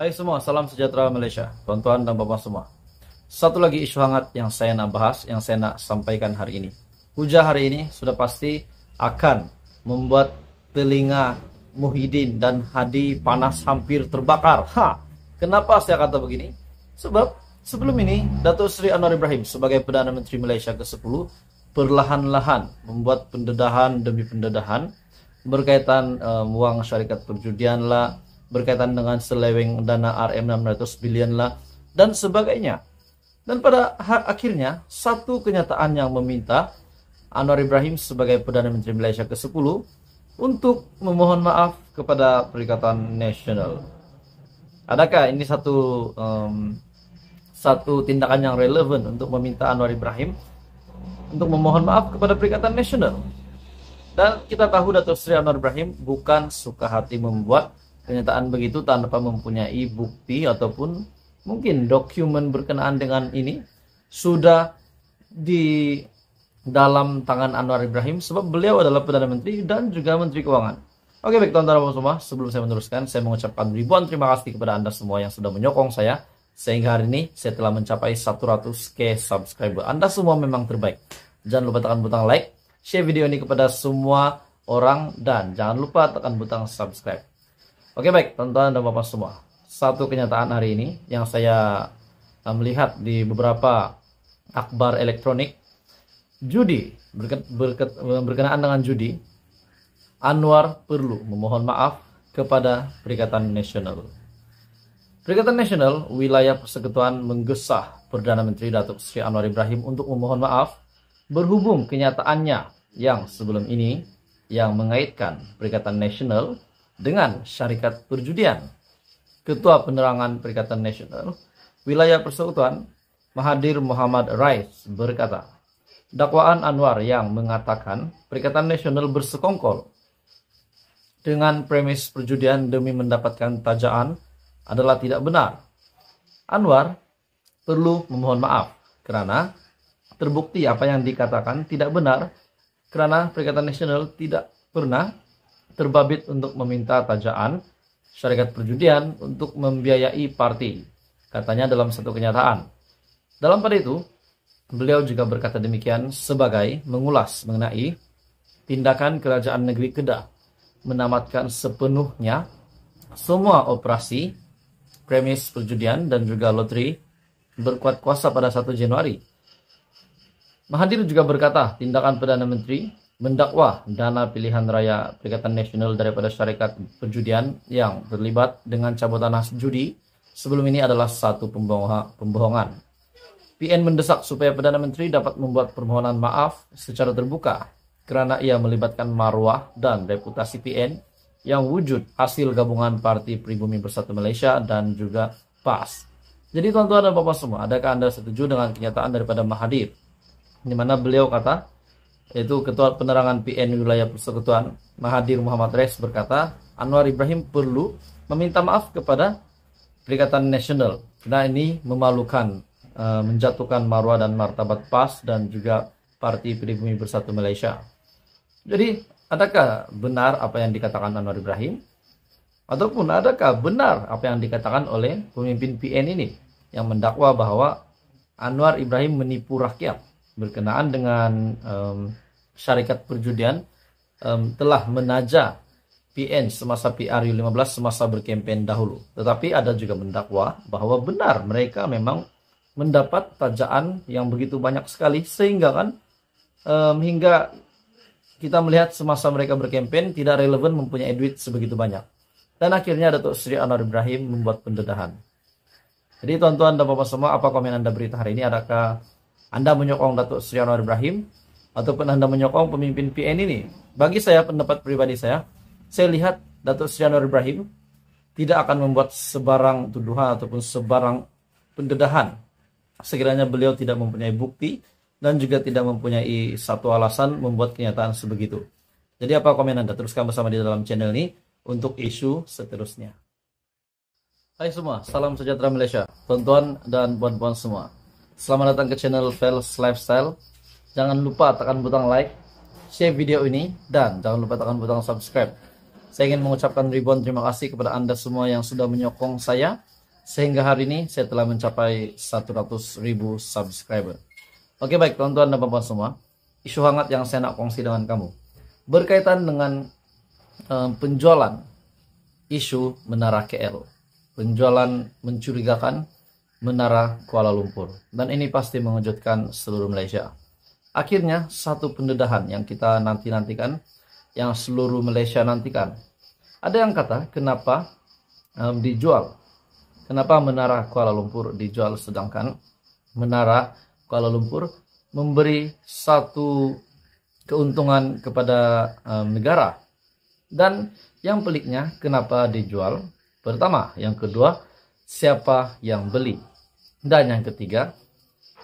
Hai semua, salam sejahtera Malaysia, tuan-tuan dan bapak semua. Satu lagi isu hangat yang saya nak bahas, yang saya nak sampaikan hari ini. Hujah hari ini sudah pasti akan membuat telinga Muhyiddin dan Hadi panas hampir terbakar. Ha, kenapa saya kata begini? Sebab sebelum ini Datuk Seri Anwar Ibrahim sebagai Perdana Menteri Malaysia ke-10 perlahan-lahan membuat pendedahan demi pendedahan berkaitan um, eh, uang syarikat perjudian lah, berkaitan dengan seleweng dana RM 600 bilion lah dan sebagainya. Dan pada akhirnya satu kenyataan yang meminta Anwar Ibrahim sebagai Perdana Menteri Malaysia ke-10 untuk memohon maaf kepada Perikatan Nasional. Adakah ini satu um, satu tindakan yang relevan untuk meminta Anwar Ibrahim untuk memohon maaf kepada Perikatan Nasional? Dan kita tahu datuk seri Anwar Ibrahim bukan suka hati membuat Kenyataan begitu tanpa mempunyai bukti ataupun mungkin dokumen berkenaan dengan ini sudah di dalam tangan Anwar Ibrahim sebab beliau adalah Perdana Menteri dan juga Menteri Keuangan. Oke baik teman-teman semua, sebelum saya meneruskan, saya mengucapkan ribuan terima kasih kepada Anda semua yang sudah menyokong saya. Sehingga hari ini saya telah mencapai 100k subscriber. Anda semua memang terbaik. Jangan lupa tekan butang like, share video ini kepada semua orang, dan jangan lupa tekan butang subscribe. Oke baik, tonton dan bapak semua. Satu kenyataan hari ini yang saya eh, melihat di beberapa akbar elektronik, judi berkenaan dengan judi, Anwar perlu memohon maaf kepada Perikatan Nasional. Perikatan Nasional, wilayah persekutuan menggesah Perdana Menteri Datuk Sri Anwar Ibrahim untuk memohon maaf berhubung kenyataannya yang sebelum ini yang mengaitkan Perikatan Nasional dengan syarikat perjudian. Ketua Penerangan Perikatan Nasional Wilayah Persekutuan Mahadir Muhammad Rais berkata, dakwaan Anwar yang mengatakan Perikatan Nasional bersekongkol dengan premis perjudian demi mendapatkan tajaan adalah tidak benar. Anwar perlu memohon maaf karena terbukti apa yang dikatakan tidak benar karena Perikatan Nasional tidak pernah terbabit untuk meminta tajaan syarikat perjudian untuk membiayai parti. Katanya dalam satu kenyataan. Dalam pada itu, beliau juga berkata demikian sebagai mengulas mengenai tindakan kerajaan negeri Kedah menamatkan sepenuhnya semua operasi premis perjudian dan juga loteri berkuat kuasa pada 1 Januari. Mahathir juga berkata, tindakan Perdana Menteri mendakwah dana pilihan raya Perikatan Nasional daripada syarikat perjudian yang terlibat dengan cabutan tanah judi sebelum ini adalah satu pembohongan. PN mendesak supaya Perdana Menteri dapat membuat permohonan maaf secara terbuka kerana ia melibatkan marwah dan reputasi PN yang wujud hasil gabungan Parti Pribumi Bersatu Malaysia dan juga PAS. Jadi tuan-tuan dan bapak semua, adakah Anda setuju dengan kenyataan daripada Mahathir? Di mana beliau kata, yaitu Ketua Penerangan PN Wilayah Persekutuan Mahathir Muhammad res berkata, Anwar Ibrahim perlu meminta maaf kepada Perikatan Nasional karena ini memalukan, e, menjatuhkan marwah dan martabat PAS dan juga Parti Pribumi Bersatu Malaysia. Jadi, adakah benar apa yang dikatakan Anwar Ibrahim? Ataupun adakah benar apa yang dikatakan oleh pemimpin PN ini yang mendakwa bahwa Anwar Ibrahim menipu rakyat? berkenaan dengan um, syarikat perjudian um, telah menaja PN semasa PRU 15 semasa berkempen dahulu. Tetapi ada juga mendakwa bahwa benar mereka memang mendapat tajaan yang begitu banyak sekali sehingga kan um, hingga kita melihat semasa mereka berkempen tidak relevan mempunyai duit sebegitu banyak. Dan akhirnya Datuk Sri Anwar Ibrahim membuat pendedahan. Jadi tuan-tuan dan bapak semua, apa komen Anda berita hari ini? Adakah anda menyokong Datuk Sri Anwar Ibrahim ataupun Anda menyokong pemimpin PN ini. Bagi saya pendapat pribadi saya, saya lihat Datuk Sri Anwar Ibrahim tidak akan membuat sebarang tuduhan ataupun sebarang pendedahan sekiranya beliau tidak mempunyai bukti dan juga tidak mempunyai satu alasan membuat kenyataan sebegitu. Jadi apa komen Anda? Teruskan bersama di dalam channel ini untuk isu seterusnya. Hai semua, salam sejahtera Malaysia, tuan-tuan dan puan-puan semua. Selamat datang ke channel Fels Lifestyle. Jangan lupa tekan butang like, share video ini, dan jangan lupa tekan butang subscribe. Saya ingin mengucapkan ribuan terima kasih kepada Anda semua yang sudah menyokong saya. Sehingga hari ini saya telah mencapai 100 ribu subscriber. Oke baik teman-teman dan perempuan semua. Isu hangat yang saya nak kongsi dengan kamu. Berkaitan dengan eh, penjualan isu Menara KL. Penjualan mencurigakan Menara Kuala Lumpur. Dan ini pasti mengejutkan seluruh Malaysia. Akhirnya satu pendedahan yang kita nanti-nantikan, yang seluruh Malaysia nantikan. Ada yang kata kenapa um, dijual? Kenapa Menara Kuala Lumpur dijual sedangkan Menara Kuala Lumpur memberi satu keuntungan kepada um, negara? Dan yang peliknya kenapa dijual? Pertama, yang kedua siapa yang beli? Dan yang ketiga,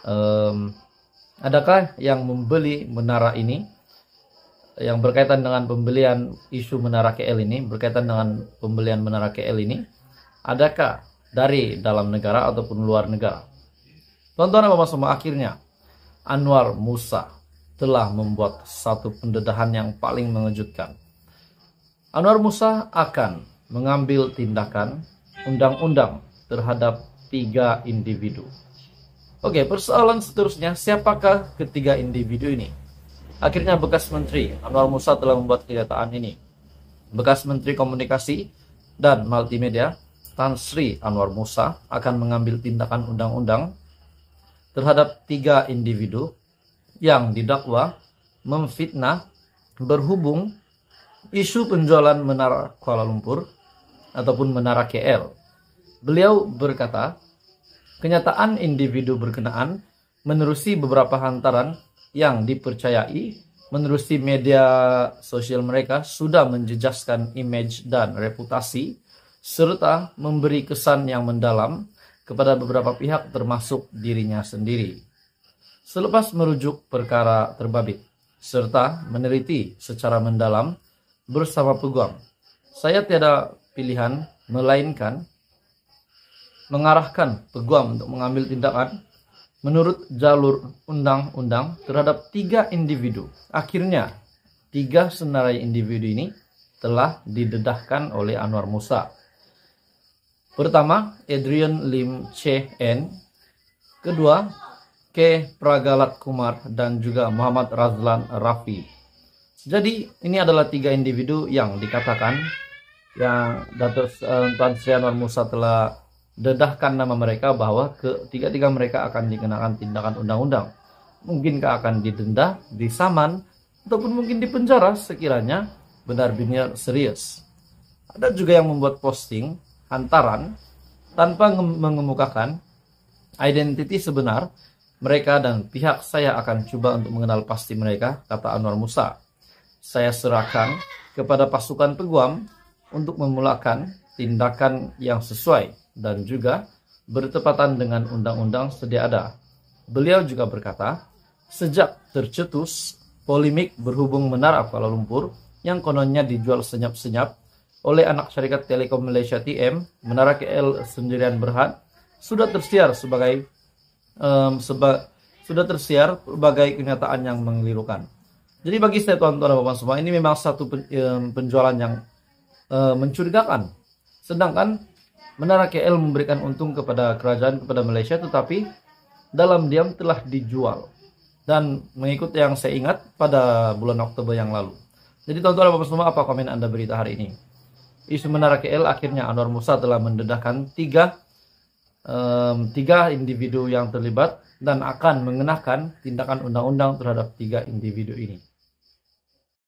um, adakah yang membeli menara ini yang berkaitan dengan pembelian isu menara KL ini, berkaitan dengan pembelian menara KL ini, adakah dari dalam negara ataupun luar negara? Tonton apa semua akhirnya Anwar Musa telah membuat satu pendedahan yang paling mengejutkan. Anwar Musa akan mengambil tindakan undang-undang terhadap tiga individu. Oke, persoalan seterusnya, siapakah ketiga individu ini? Akhirnya bekas menteri Anwar Musa telah membuat kenyataan ini. Bekas Menteri Komunikasi dan Multimedia Tan Sri Anwar Musa akan mengambil tindakan undang-undang terhadap tiga individu yang didakwa memfitnah berhubung isu penjualan menara Kuala Lumpur ataupun menara KL Beliau berkata, kenyataan individu berkenaan menerusi beberapa hantaran yang dipercayai menerusi media sosial mereka sudah menjejaskan image dan reputasi serta memberi kesan yang mendalam kepada beberapa pihak termasuk dirinya sendiri. Selepas merujuk perkara terbabit serta meneliti secara mendalam bersama peguam, saya tiada pilihan melainkan mengarahkan peguam untuk mengambil tindakan menurut jalur undang-undang terhadap tiga individu. Akhirnya, tiga senarai individu ini telah didedahkan oleh Anwar Musa. Pertama, Adrian Lim N. Kedua, K. Pragalat Kumar dan juga Muhammad Razlan Rafi. Jadi, ini adalah tiga individu yang dikatakan yang Datuk uh, Tuan Sri Anwar Musa telah dedahkan nama mereka bahwa ketiga-tiga mereka akan dikenakan tindakan undang-undang. Mungkinkah akan didenda, disaman, ataupun mungkin dipenjara sekiranya benar-benar serius. Ada juga yang membuat posting hantaran tanpa mengemukakan identiti sebenar mereka dan pihak saya akan coba untuk mengenal pasti mereka, kata Anwar Musa. Saya serahkan kepada pasukan peguam untuk memulakan tindakan yang sesuai dan juga bertepatan dengan undang-undang sedia ada. Beliau juga berkata, sejak tercetus polemik berhubung menara Kuala Lumpur yang kononnya dijual senyap-senyap oleh anak syarikat Telekom Malaysia TM, Menara KL Sendirian Berhad sudah tersiar sebagai um, seba, sudah tersiar berbagai kenyataan yang mengelirukan. Jadi bagi saya tuan-tuan dan bapak semua ini memang satu penjualan yang uh, mencurigakan. Sedangkan Menara KL memberikan untung kepada kerajaan kepada Malaysia tetapi dalam diam telah dijual dan mengikut yang saya ingat pada bulan Oktober yang lalu. Jadi tuan-tuan bapak semua apa komen Anda berita hari ini? Isu Menara KL akhirnya Anwar Musa telah mendedahkan tiga um, tiga individu yang terlibat dan akan mengenakan tindakan undang-undang terhadap tiga individu ini.